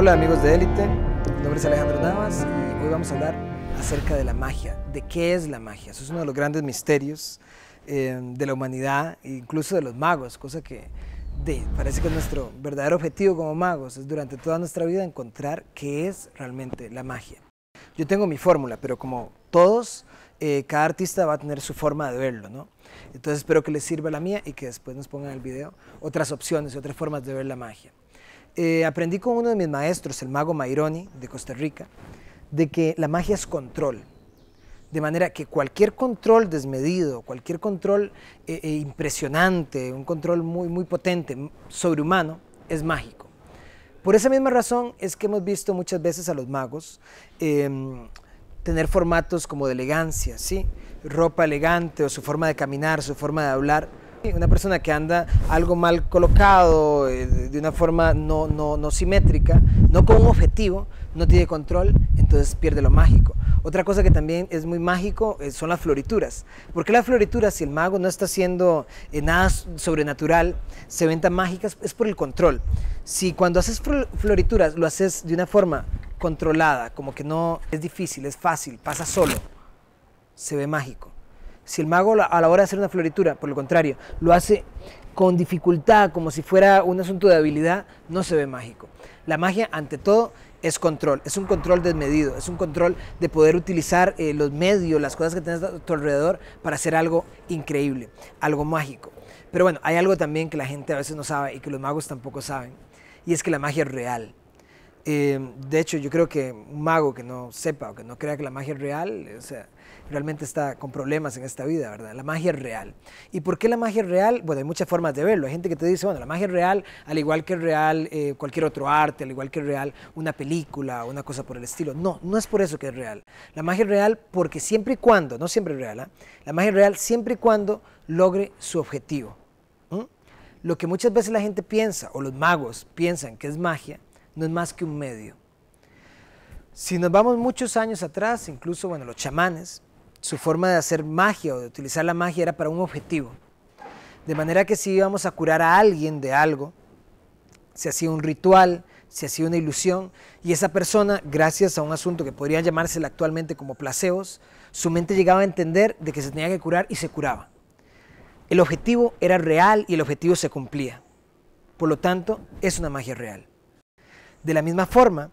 Hola amigos de Élite, mi nombre es Alejandro Navas y hoy vamos a hablar acerca de la magia, de qué es la magia. Eso es uno de los grandes misterios eh, de la humanidad, incluso de los magos, cosa que parece que nuestro verdadero objetivo como magos, es durante toda nuestra vida encontrar qué es realmente la magia. Yo tengo mi fórmula, pero como todos, eh, cada artista va a tener su forma de verlo, ¿no? Entonces espero que les sirva la mía y que después nos pongan en el video otras opciones y otras formas de ver la magia. Eh, aprendí con uno de mis maestros, el mago Maironi de Costa Rica, de que la magia es control. De manera que cualquier control desmedido, cualquier control eh, eh, impresionante, un control muy, muy potente, sobrehumano, es mágico. Por esa misma razón es que hemos visto muchas veces a los magos em, tener formatos como de elegancia, ¿sí? ropa elegante o su forma de caminar, su forma de hablar, una persona que anda algo mal colocado, eh, de una forma no, no, simétrica, no con un objetivo, no tiene control, entonces pierde lo mágico. Otra cosa que también es muy mágico eh, son las florituras. porque qué las florituras, si el mago no está haciendo eh, nada sobrenatural, se ven tan mágicas? Es por el control. Si cuando haces florituras lo haces de una forma controlada, como que no es difícil, es fácil, pasa solo, se ve mágico. Si el mago a la hora de hacer una floritura, por lo contrario, lo hace con dificultad, como si fuera un asunto de habilidad, no se ve mágico. La magia, ante todo, es control, es un control desmedido, es un control de poder utilizar eh, los medios, las cosas que tienes a tu alrededor para hacer algo increíble, algo mágico. Pero bueno, hay algo también que la gente a veces no sabe y que los magos tampoco saben, y es que la magia es real. Em, de hecho, yo creo que un mago que no sepa o que no crea que la magia es real, eh, realmente está con problemas en esta vida, ¿verdad? La magia es real. ¿Y por qué la magia es real? Bueno, hay muchas formas de verlo. Hay gente que te dice, bueno, la magia es real, al igual que es real eh, cualquier otro arte, al igual que es real una película o una cosa por el estilo. No, no es por eso que es real. La magia es real porque siempre y cuando, no siempre es real, ¿ah? la magia es real siempre y cuando logre su objetivo. Lo que muchas veces la gente piensa, o los magos piensan que es magia, no es más que un medio. Si nos vamos muchos años atrás, incluso bueno, los chamanes, su forma de hacer magia o de utilizar la magia era para un objetivo. De manera que si íbamos a curar a alguien de algo, se hacía un ritual, se hacía una ilusión, y esa persona, gracias a un asunto que podrían llamársela actualmente como placeos, su mente llegaba a entender de que se tenía que curar y se curaba. El objetivo era real y el objetivo se cumplía. Por lo tanto, es una magia real. De la misma forma,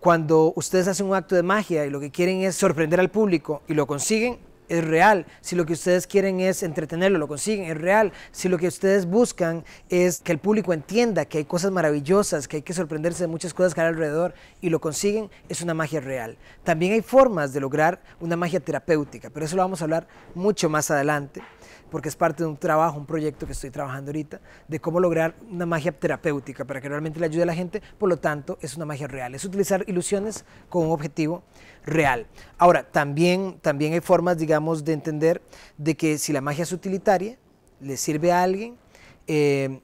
cuando ustedes hacen un acto de magia y lo que quieren es sorprender al público y lo consiguen, es real. Si lo que ustedes quieren es entretenerlo, lo consiguen, es real. Si lo que ustedes buscan es que el público entienda que hay cosas maravillosas, que hay que sorprenderse de muchas cosas que hay alrededor y lo consiguen, es una magia real. También hay formas de lograr una magia terapéutica, pero eso lo vamos a hablar mucho más adelante porque es parte de un trabajo, un proyecto que estoy trabajando ahorita, de cómo lograr una magia terapéutica para que realmente le ayude a la gente. Por lo tanto, es una magia real, es utilizar ilusiones con un objetivo real. Ahora, también, también hay formas, digamos, de entender de que si la magia es utilitaria, le sirve a alguien, eh,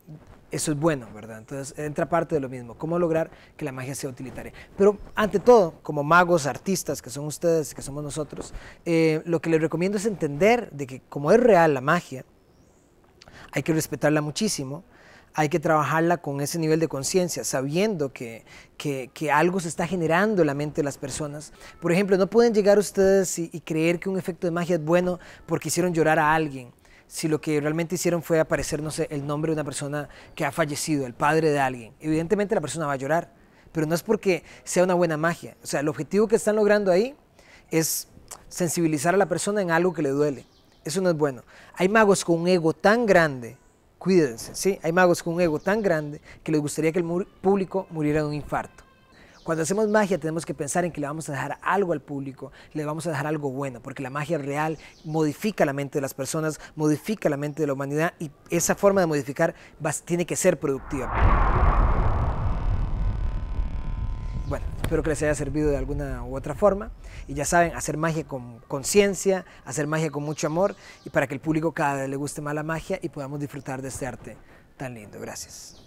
eso es bueno, ¿verdad? Entonces entra parte de lo mismo, cómo lograr que la magia sea utilitaria. Pero ante todo, como magos, artistas, que son ustedes, que somos nosotros, eh, lo que les recomiendo es entender de que como es real la magia, hay que respetarla muchísimo, hay que trabajarla con ese nivel de conciencia, sabiendo que, que, algo se está generando en la mente de las personas. Por ejemplo, no pueden llegar ustedes y creer que un efecto de magia es bueno porque hicieron llorar a alguien si lo que realmente hicieron fue aparecer, no sé, el nombre de una persona que ha fallecido, el padre de alguien. Evidentemente la persona va a llorar, pero no es porque sea una buena magia. O sea, el objetivo que están logrando ahí es sensibilizar a la persona en algo que le duele. Eso no es bueno. Hay magos con un ego tan grande, cuídense, ¿sí? Hay magos con un ego tan grande que les gustaría que el público muriera de un infarto. Cuando hacemos magia tenemos que pensar en que le vamos a dejar algo al público, le vamos a dejar algo bueno, porque la magia real modifica la mente de las personas, modifica la mente de la humanidad y esa forma de modificar tiene que ser productiva. Bueno, espero que les haya servido de alguna u otra forma. Y ya saben, hacer magia con conciencia, hacer magia con mucho amor y para que el público cada vez le guste más la magia y podamos disfrutar de este arte tan lindo. Gracias.